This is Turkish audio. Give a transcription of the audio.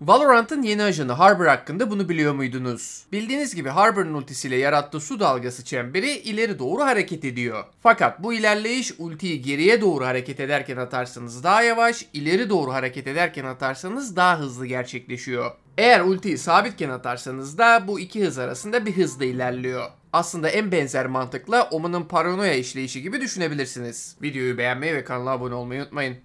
Valorant'ın yeni ajanı Harbor hakkında bunu biliyor muydunuz? Bildiğiniz gibi Harbor'ın ultisiyle yarattığı su dalgası çemberi ileri doğru hareket ediyor. Fakat bu ilerleyiş ultiyi geriye doğru hareket ederken atarsanız daha yavaş, ileri doğru hareket ederken atarsanız daha hızlı gerçekleşiyor. Eğer ultiyi sabitken atarsanız da bu iki hız arasında bir hızla ilerliyor. Aslında en benzer mantıkla Oman'ın paranoya işleyişi gibi düşünebilirsiniz. Videoyu beğenmeyi ve kanala abone olmayı unutmayın.